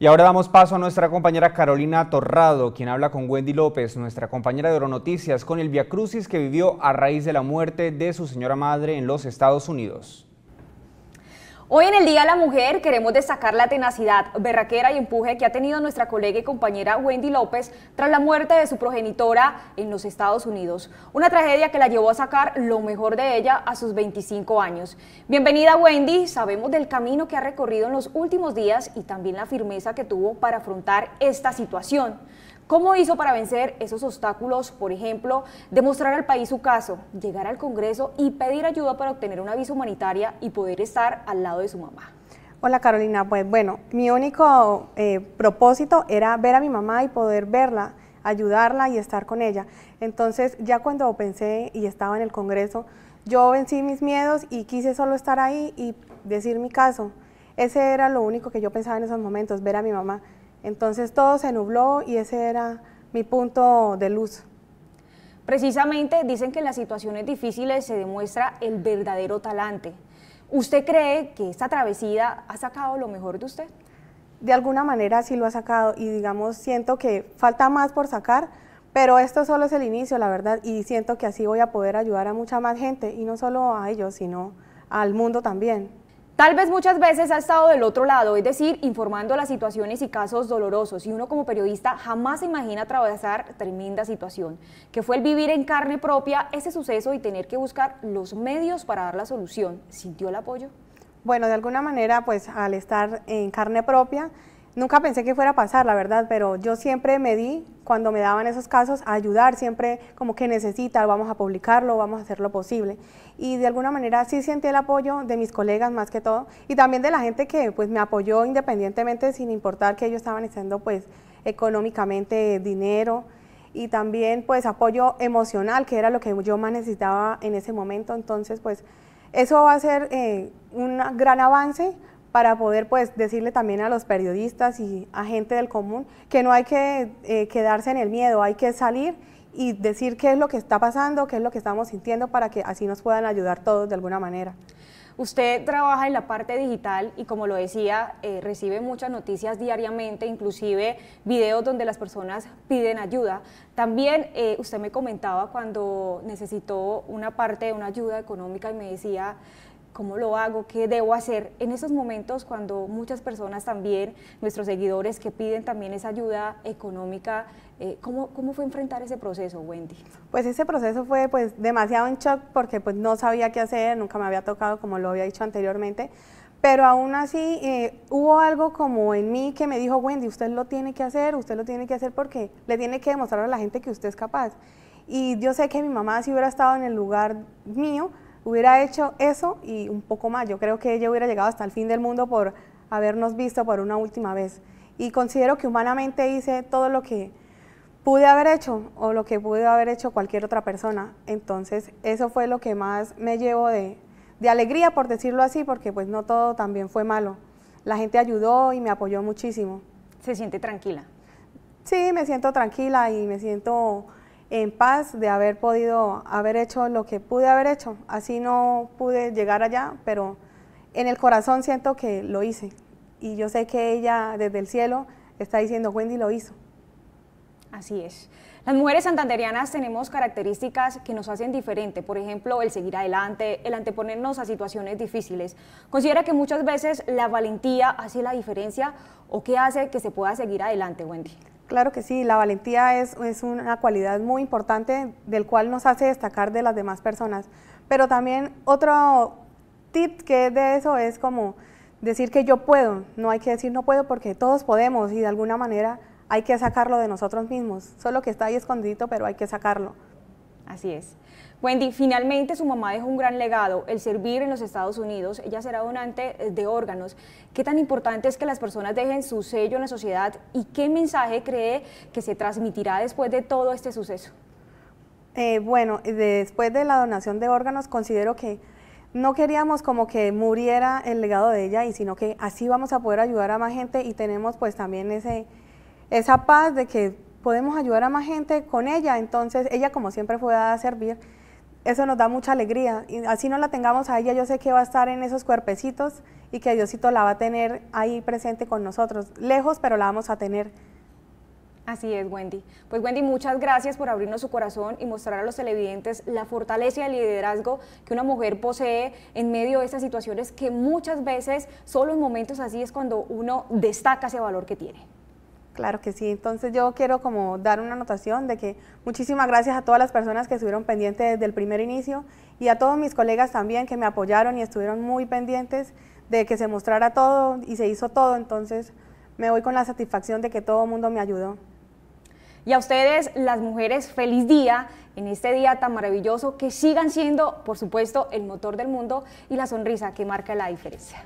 Y ahora damos paso a nuestra compañera Carolina Torrado, quien habla con Wendy López, nuestra compañera de Noticias, con el viacrucis que vivió a raíz de la muerte de su señora madre en los Estados Unidos. Hoy en el Día de la Mujer queremos destacar la tenacidad, berraquera y empuje que ha tenido nuestra colega y compañera Wendy López tras la muerte de su progenitora en los Estados Unidos. Una tragedia que la llevó a sacar lo mejor de ella a sus 25 años. Bienvenida Wendy, sabemos del camino que ha recorrido en los últimos días y también la firmeza que tuvo para afrontar esta situación. ¿Cómo hizo para vencer esos obstáculos, por ejemplo, demostrar al país su caso, llegar al Congreso y pedir ayuda para obtener una visa humanitaria y poder estar al lado de su mamá? Hola Carolina, pues bueno, mi único eh, propósito era ver a mi mamá y poder verla, ayudarla y estar con ella. Entonces ya cuando pensé y estaba en el Congreso, yo vencí mis miedos y quise solo estar ahí y decir mi caso. Ese era lo único que yo pensaba en esos momentos, ver a mi mamá. Entonces todo se nubló y ese era mi punto de luz. Precisamente dicen que en las situaciones difíciles se demuestra el verdadero talante. ¿Usted cree que esta travesía ha sacado lo mejor de usted? De alguna manera sí lo ha sacado y digamos siento que falta más por sacar, pero esto solo es el inicio, la verdad, y siento que así voy a poder ayudar a mucha más gente y no solo a ellos, sino al mundo también. Tal vez muchas veces ha estado del otro lado, es decir, informando las situaciones y casos dolorosos, y uno como periodista jamás se imagina atravesar tremenda situación, que fue el vivir en carne propia ese suceso y tener que buscar los medios para dar la solución. ¿Sintió el apoyo? Bueno, de alguna manera, pues al estar en carne propia, Nunca pensé que fuera a pasar, la verdad, pero yo siempre me di, cuando me daban esos casos, a ayudar, siempre como que necesita, vamos a publicarlo, vamos a hacer lo posible. Y de alguna manera sí sentí el apoyo de mis colegas más que todo y también de la gente que pues me apoyó independientemente sin importar que ellos estaban haciendo pues económicamente dinero y también pues apoyo emocional, que era lo que yo más necesitaba en ese momento. Entonces pues eso va a ser eh, un gran avance para poder pues decirle también a los periodistas y a gente del común que no hay que eh, quedarse en el miedo, hay que salir y decir qué es lo que está pasando, qué es lo que estamos sintiendo para que así nos puedan ayudar todos de alguna manera. Usted trabaja en la parte digital y como lo decía, eh, recibe muchas noticias diariamente, inclusive videos donde las personas piden ayuda. También eh, usted me comentaba cuando necesitó una parte de una ayuda económica y me decía, ¿Cómo lo hago? ¿Qué debo hacer? En esos momentos cuando muchas personas también, nuestros seguidores que piden también esa ayuda económica, eh, ¿cómo, ¿cómo, fue enfrentar ese proceso, Wendy? Pues ese proceso fue pues demasiado en shock porque pues no sabía qué hacer, nunca me había tocado como lo había dicho anteriormente, pero aún así eh, hubo algo como en mí que me dijo, Wendy, usted lo tiene que hacer, usted lo tiene que hacer porque le tiene que demostrar a la gente que usted es capaz. Y yo sé que mi mamá si hubiera estado en el lugar mío, hubiera hecho eso y un poco más. Yo creo que ella hubiera llegado hasta el fin del mundo por habernos visto por una última vez. Y considero que humanamente hice todo lo que pude haber hecho o lo que pudo haber hecho cualquier otra persona. Entonces, eso fue lo que más me llevó de, de alegría, por decirlo así, porque pues no todo también fue malo. La gente ayudó y me apoyó muchísimo. ¿Se siente tranquila? Sí, me siento tranquila y me siento en paz de haber podido haber hecho lo que pude haber hecho. Así no pude llegar allá, pero en el corazón siento que lo hice. Y yo sé que ella desde el cielo está diciendo, Wendy lo hizo. Así es. Las mujeres santanderianas tenemos características que nos hacen diferente, por ejemplo, el seguir adelante, el anteponernos a situaciones difíciles. ¿Considera que muchas veces la valentía hace la diferencia o qué hace que se pueda seguir adelante, Wendy? Claro que sí, la valentía es, una cualidad muy importante del cual nos hace destacar de las demás personas. Pero también otro tip que es de eso es como decir que yo puedo, no hay que decir no puedo porque todos podemos y de alguna manera hay que sacarlo de nosotros mismos, solo que está ahí escondido pero hay que sacarlo. Así es. Wendy, finalmente su mamá dejó un gran legado, el servir en los Estados Unidos. Ella será donante eh, de órganos. ¿Qué tan importante es que las personas dejen su sello en la sociedad y qué mensaje cree que se transmitirá después de todo este suceso? Eh, bueno, eh, después de la donación de órganos considero que no queríamos como que muriera el legado de ella y sino que así vamos a poder ayudar a más gente y tenemos pues también ese, esa paz de que podemos ayudar a más gente con ella, entonces ella como siempre fue dada a servir, eso nos da mucha alegría. Y así no la tengamos a ella, yo sé que va a estar en esos cuerpecitos y que Diosito la va a tener ahí presente con nosotros, lejos, pero la vamos a tener. Así es, Wendy. Pues Wendy, muchas gracias por abrirnos su corazón y mostrar a los televidentes la fortaleza y el liderazgo que una mujer posee en medio de estas situaciones que muchas veces solo en momentos así es cuando uno destaca ese valor que tiene. Claro que sí. Entonces yo quiero como dar una anotación de que muchísimas gracias a todas las personas que estuvieron pendientes desde el primer inicio y a todos mis colegas también que me apoyaron y estuvieron muy pendientes de que se mostrara todo y se hizo todo. Entonces me voy con la satisfacción de que todo el mundo me ayudó. Y a ustedes, las mujeres, feliz día en este día tan maravilloso, que sigan siendo, por supuesto, el motor del mundo y la sonrisa que marca la diferencia.